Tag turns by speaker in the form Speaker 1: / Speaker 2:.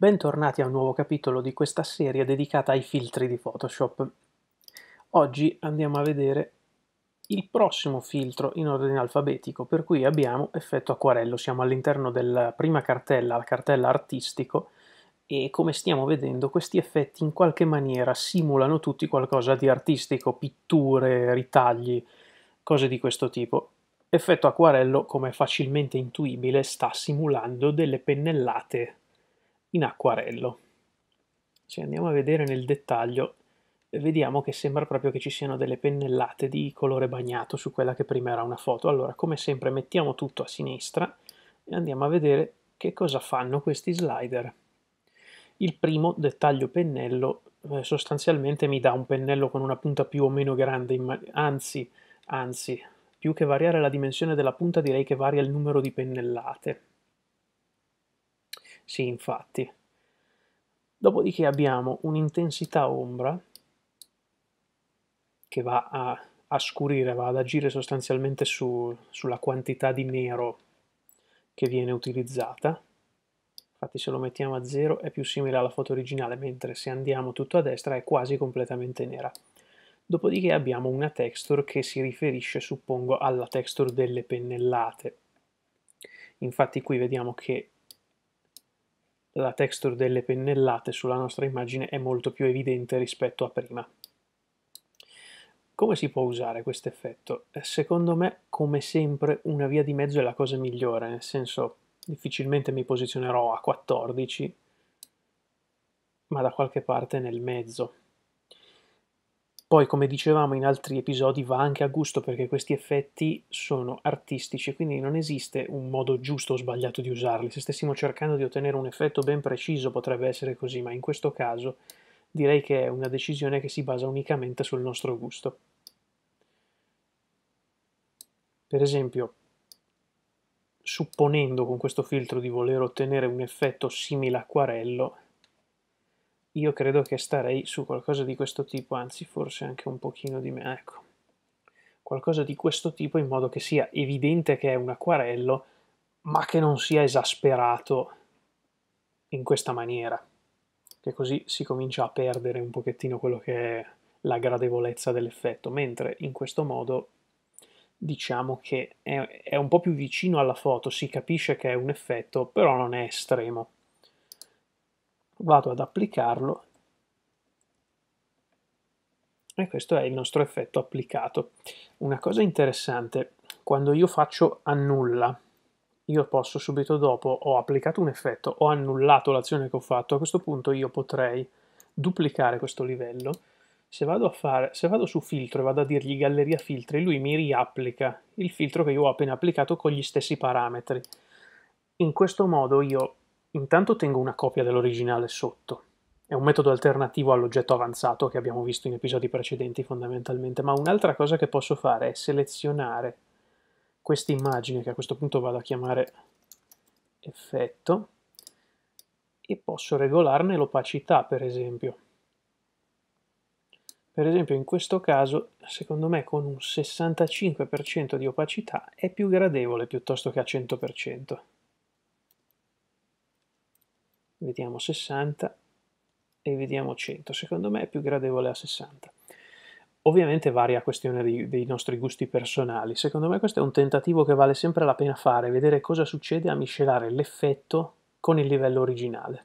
Speaker 1: Bentornati a un nuovo capitolo di questa serie dedicata ai filtri di Photoshop. Oggi andiamo a vedere il prossimo filtro in ordine alfabetico, per cui abbiamo effetto acquarello. Siamo all'interno della prima cartella, la cartella artistico, e come stiamo vedendo questi effetti in qualche maniera simulano tutti qualcosa di artistico, pitture, ritagli, cose di questo tipo. Effetto acquarello, come facilmente intuibile, sta simulando delle pennellate in acquarello. Se cioè, andiamo a vedere nel dettaglio, vediamo che sembra proprio che ci siano delle pennellate di colore bagnato su quella che prima era una foto. Allora, come sempre, mettiamo tutto a sinistra e andiamo a vedere che cosa fanno questi slider. Il primo dettaglio pennello eh, sostanzialmente mi dà un pennello con una punta più o meno grande, anzi, anzi, più che variare la dimensione della punta direi che varia il numero di pennellate. Sì, infatti. Dopodiché abbiamo un'intensità ombra che va a, a, scurire, va ad agire sostanzialmente su, sulla quantità di nero che viene utilizzata. Infatti se lo mettiamo a 0 è più simile alla foto originale, mentre se andiamo tutto a destra è quasi completamente nera. Dopodiché abbiamo una texture che si riferisce, suppongo, alla texture delle pennellate. Infatti qui vediamo che la texture delle pennellate sulla nostra immagine è molto più evidente rispetto a prima. Come si può usare questo effetto? Eh, secondo me, come sempre, una via di mezzo è la cosa migliore, nel senso difficilmente mi posizionerò a 14, ma da qualche parte nel mezzo. Poi, come dicevamo in altri episodi, va anche a gusto perché questi effetti sono artistici, quindi non esiste un modo giusto o sbagliato di usarli. Se stessimo cercando di ottenere un effetto ben preciso potrebbe essere così, ma in questo caso direi che è una decisione che si basa unicamente sul nostro gusto. Per esempio, supponendo con questo filtro di voler ottenere un effetto simile acquarello, io credo che starei su qualcosa di questo tipo, anzi forse anche un pochino di meno, ecco, qualcosa di questo tipo in modo che sia evidente che è un acquarello, ma che non sia esasperato in questa maniera, che così si comincia a perdere un pochettino quello che è la gradevolezza dell'effetto, mentre in questo modo diciamo che è, è un po' più vicino alla foto, si capisce che è un effetto, però non è estremo vado ad applicarlo e questo è il nostro effetto applicato. Una cosa interessante, quando io faccio annulla, io posso subito dopo, ho applicato un effetto, ho annullato l'azione che ho fatto, a questo punto io potrei duplicare questo livello. Se vado, fare, se vado su filtro e vado a dirgli galleria filtri, lui mi riapplica il filtro che io ho appena applicato con gli stessi parametri. In questo modo io Intanto tengo una copia dell'originale sotto. È un metodo alternativo all'oggetto avanzato che abbiamo visto in episodi precedenti fondamentalmente, ma un'altra cosa che posso fare è selezionare questa immagine che a questo punto vado a chiamare effetto e posso regolarne l'opacità per esempio. Per esempio in questo caso secondo me con un 65% di opacità è più gradevole piuttosto che a 100% vediamo 60 e vediamo 100. Secondo me è più gradevole a 60. Ovviamente varia questione dei, dei nostri gusti personali. Secondo me questo è un tentativo che vale sempre la pena fare, vedere cosa succede a miscelare l'effetto con il livello originale.